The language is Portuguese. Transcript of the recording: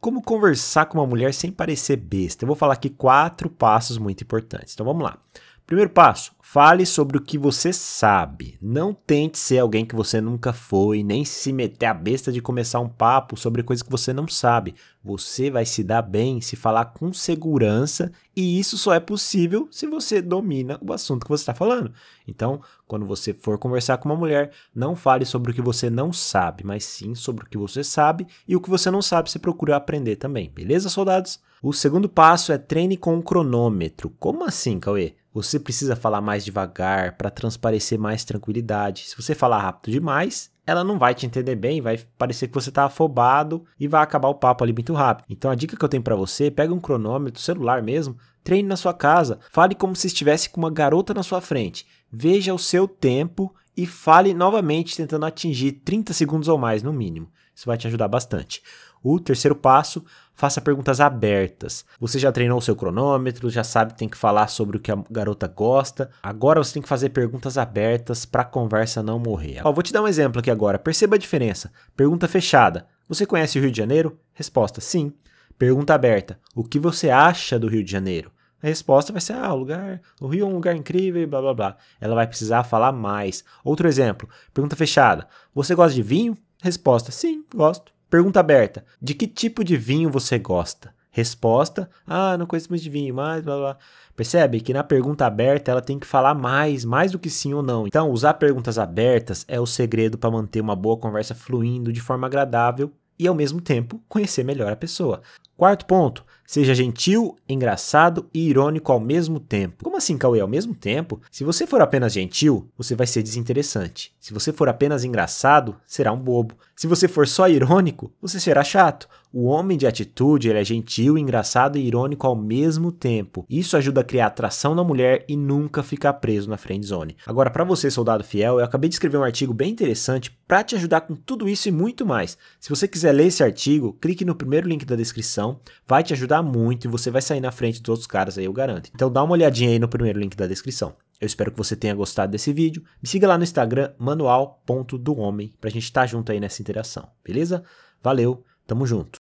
Como conversar com uma mulher sem parecer besta? Eu vou falar aqui quatro passos muito importantes. Então vamos lá. Primeiro passo, fale sobre o que você sabe. Não tente ser alguém que você nunca foi, nem se meter a besta de começar um papo sobre coisas que você não sabe. Você vai se dar bem se falar com segurança, e isso só é possível se você domina o assunto que você está falando. Então, quando você for conversar com uma mulher, não fale sobre o que você não sabe, mas sim sobre o que você sabe e o que você não sabe, você procura aprender também. Beleza, soldados? O segundo passo é treine com um cronômetro. Como assim, Cauê? Você precisa falar mais devagar para transparecer mais tranquilidade. Se você falar rápido demais, ela não vai te entender bem, vai parecer que você está afobado e vai acabar o papo ali muito rápido. Então a dica que eu tenho para você, pega um cronômetro, celular mesmo, treine na sua casa, fale como se estivesse com uma garota na sua frente. Veja o seu tempo e fale novamente tentando atingir 30 segundos ou mais no mínimo. Isso vai te ajudar bastante. O terceiro passo, faça perguntas abertas. Você já treinou o seu cronômetro, já sabe que tem que falar sobre o que a garota gosta. Agora você tem que fazer perguntas abertas para a conversa não morrer. Ó, vou te dar um exemplo aqui agora. Perceba a diferença. Pergunta fechada. Você conhece o Rio de Janeiro? Resposta: sim. Pergunta aberta: O que você acha do Rio de Janeiro? A resposta vai ser: ah, o lugar, o Rio é um lugar incrível, blá blá blá. Ela vai precisar falar mais. Outro exemplo, pergunta fechada: você gosta de vinho? Resposta: sim, gosto. Pergunta aberta: de que tipo de vinho você gosta? Resposta: ah, não conheço muito de vinho, mas blá blá. Percebe que na pergunta aberta ela tem que falar mais, mais do que sim ou não. Então, usar perguntas abertas é o segredo para manter uma boa conversa fluindo de forma agradável e ao mesmo tempo conhecer melhor a pessoa. Quarto ponto, Seja gentil, engraçado e irônico ao mesmo tempo. Como assim, Cauê? Ao mesmo tempo? Se você for apenas gentil, você vai ser desinteressante. Se você for apenas engraçado, será um bobo. Se você for só irônico, você será chato. O homem de atitude ele é gentil, engraçado e irônico ao mesmo tempo. Isso ajuda a criar atração na mulher e nunca ficar preso na friend zone. Agora, para você, soldado fiel, eu acabei de escrever um artigo bem interessante para te ajudar com tudo isso e muito mais. Se você quiser ler esse artigo, clique no primeiro link da descrição, vai te ajudar muito e você vai sair na frente dos outros caras aí, eu garanto. Então dá uma olhadinha aí no primeiro link da descrição. Eu espero que você tenha gostado desse vídeo. Me siga lá no Instagram, manual.dohomem, pra gente estar tá junto aí nessa interação, beleza? Valeu, tamo junto.